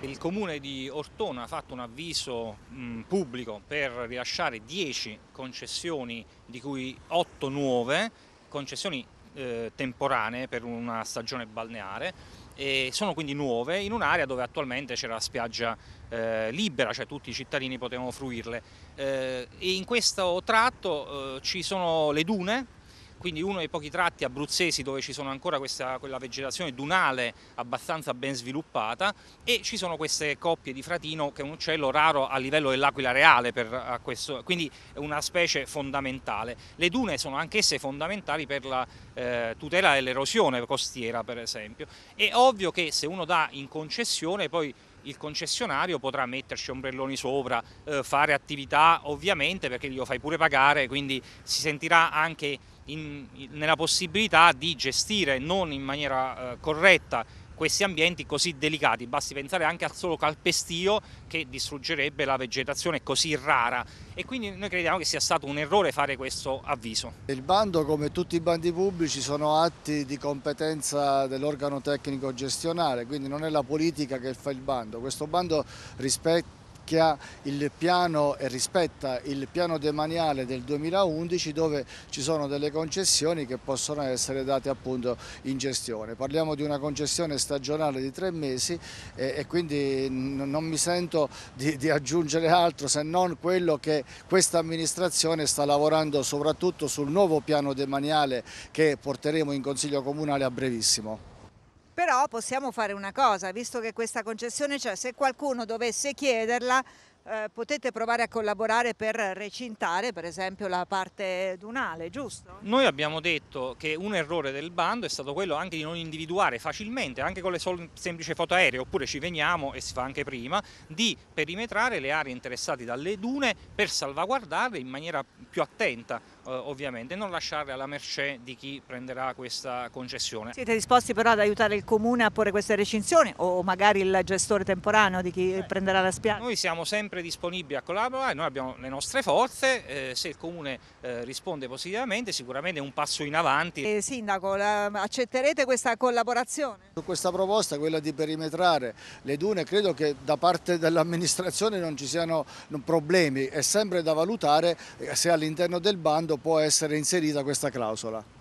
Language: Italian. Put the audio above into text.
Il comune di Ortona ha fatto un avviso mh, pubblico per rilasciare 10 concessioni, di cui 8 nuove, concessioni eh, temporanee per una stagione balneare, e sono quindi nuove in un'area dove attualmente c'era la spiaggia eh, libera, cioè tutti i cittadini potevano fruirle. Eh, in questo tratto eh, ci sono le dune quindi uno dei pochi tratti abruzzesi dove ci sono ancora questa, quella vegetazione dunale abbastanza ben sviluppata e ci sono queste coppie di fratino che è un uccello raro a livello dell'aquila reale, per, questo, quindi è una specie fondamentale. Le dune sono anch'esse fondamentali per la eh, tutela dell'erosione costiera per esempio, è ovvio che se uno dà in concessione poi il concessionario potrà metterci ombrelloni sopra, eh, fare attività ovviamente perché glielo fai pure pagare, quindi si sentirà anche in, in, nella possibilità di gestire non in maniera eh, corretta questi ambienti così delicati, basti pensare anche al solo calpestio che distruggerebbe la vegetazione così rara e quindi noi crediamo che sia stato un errore fare questo avviso. Il bando come tutti i bandi pubblici sono atti di competenza dell'organo tecnico gestionale, quindi non è la politica che fa il bando, questo bando rispetta rispecchia il piano e rispetta il piano demaniale del 2011 dove ci sono delle concessioni che possono essere date appunto in gestione. Parliamo di una concessione stagionale di tre mesi e, e quindi non mi sento di, di aggiungere altro se non quello che questa amministrazione sta lavorando soprattutto sul nuovo piano demaniale che porteremo in Consiglio Comunale a brevissimo però possiamo fare una cosa, visto che questa concessione c'è, se qualcuno dovesse chiederla eh, potete provare a collaborare per recintare per esempio la parte dunale, giusto? Noi abbiamo detto che un errore del bando è stato quello anche di non individuare facilmente, anche con le semplici foto aeree, oppure ci veniamo e si fa anche prima, di perimetrare le aree interessate dalle dune per salvaguardarle in maniera più attenta eh, ovviamente, non lasciarle alla mercé di chi prenderà questa concessione. Siete disposti però ad aiutare il comune a porre queste recinzioni o magari il gestore temporaneo di chi eh. prenderà la spiaggia? Noi siamo sempre sempre disponibile a collaborare, noi abbiamo le nostre forze, eh, se il Comune eh, risponde positivamente sicuramente è un passo in avanti. Eh, sindaco, la, accetterete questa collaborazione? Su questa proposta, quella di perimetrare le dune, credo che da parte dell'amministrazione non ci siano problemi, è sempre da valutare eh, se all'interno del bando può essere inserita questa clausola.